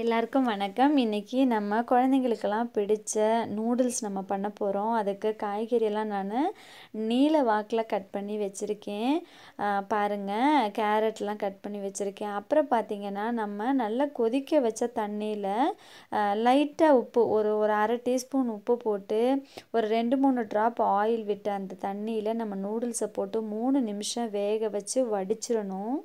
எல்லாருக்கும் வணக்கம் இன்றைக்கி நம்ம குழந்தைங்களுக்கெல்லாம் பிடிச்ச நூடுல்ஸ் நம்ம பண்ண போகிறோம் அதுக்கு காய்கறியெல்லாம் நான் நீல வாக்கில் கட் பண்ணி வச்சுருக்கேன் பாருங்கள் கேரட்லாம் கட் பண்ணி வச்சுருக்கேன் அப்புறம் பார்த்திங்கன்னா நம்ம நல்லா கொதிக்க வச்ச தண்ணியில் லைட்டாக உப்பு ஒரு ஒரு அரை டீஸ்பூன் உப்பு போட்டு ஒரு ரெண்டு மூணு ட்ராப் ஆயில் விட்டு அந்த தண்ணியில் நம்ம நூடுல்ஸை போட்டு மூணு நிமிஷம் வேக வச்சு வடிச்சிடணும்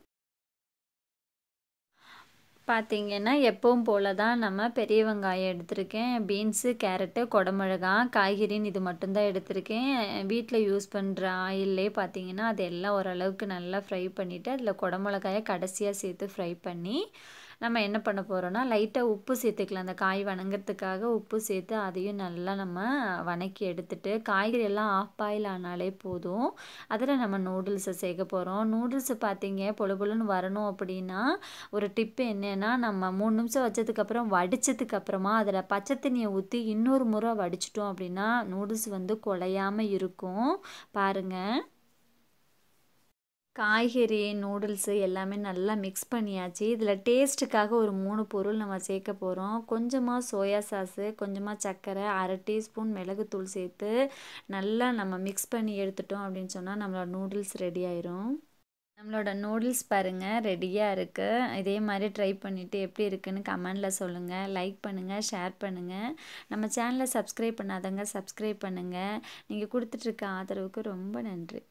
பார்த்திங்கன்னா எப்பவும் போல் தான் நம்ம பெரிய வெங்காயம் எடுத்திருக்கேன் பீன்ஸு கேரட்டு குடமிளகா காய்கறின்னு இது மட்டும்தான் எடுத்திருக்கேன் வீட்டில் யூஸ் பண்ணுற ஆயிலே பார்த்திங்கன்னா அது எல்லாம் ஓரளவுக்கு நல்லா ஃப்ரை பண்ணிவிட்டு அதில் குடமிளகாயை கடைசியாக சேர்த்து ஃப்ரை பண்ணி நம்ம என்ன பண்ண போகிறோன்னா லைட்டாக உப்பு சேர்த்துக்கலாம் அந்த காய் வணங்கிறதுக்காக உப்பு சேர்த்து அதையும் நல்லா நம்ம வணக்கி எடுத்துட்டு காய்கறி எல்லாம் ஆஃப் பாயில் ஆனாலே போதும் அதில் நம்ம நூடுல்ஸை சேர்க்க போகிறோம் நூடுல்ஸை பார்த்தீங்க பொழு பொழுன்னு வரணும் அப்படின்னா ஒரு டிப்பு என்னென்னா நம்ம மூணு நிமிஷம் வச்சதுக்கப்புறம் வடித்ததுக்கப்புறமா அதில் பச்சை தண்ணியை ஊற்றி இன்னொரு முறை வடிச்சிட்டோம் அப்படின்னா நூடுல்ஸ் வந்து குலையாமல் இருக்கும் பாருங்கள் காய்கறி நூடுல்ஸு எல்லாமே நல்லா மிக்ஸ் பண்ணியாச்சு இதில் டேஸ்ட்டுக்காக ஒரு மூணு பொருள் நம்ம சேர்க்க போகிறோம் கொஞ்சமாக சோயா சாஸு கொஞ்சமாக சர்க்கரை அரை டீஸ்பூன் மிளகுத்தூள் சேர்த்து நல்லா நம்ம மிக்ஸ் பண்ணி எடுத்துட்டோம் அப்படின்னு சொன்னால் நம்மளோட நூடுல்ஸ் ரெடி ஆயிரும் நம்மளோட நூடுல்ஸ் பாருங்கள் ரெடியாக இருக்குது இதே மாதிரி ட்ரை பண்ணிவிட்டு எப்படி இருக்குதுன்னு கமெண்டில் சொல்லுங்கள் லைக் பண்ணுங்கள் ஷேர் பண்ணுங்கள் நம்ம சேனலை சப்ஸ்கிரைப் பண்ணாதவங்க சப்ஸ்கிரைப் பண்ணுங்கள் நீங்கள் கொடுத்துட்ருக்க ஆதரவுக்கு ரொம்ப நன்றி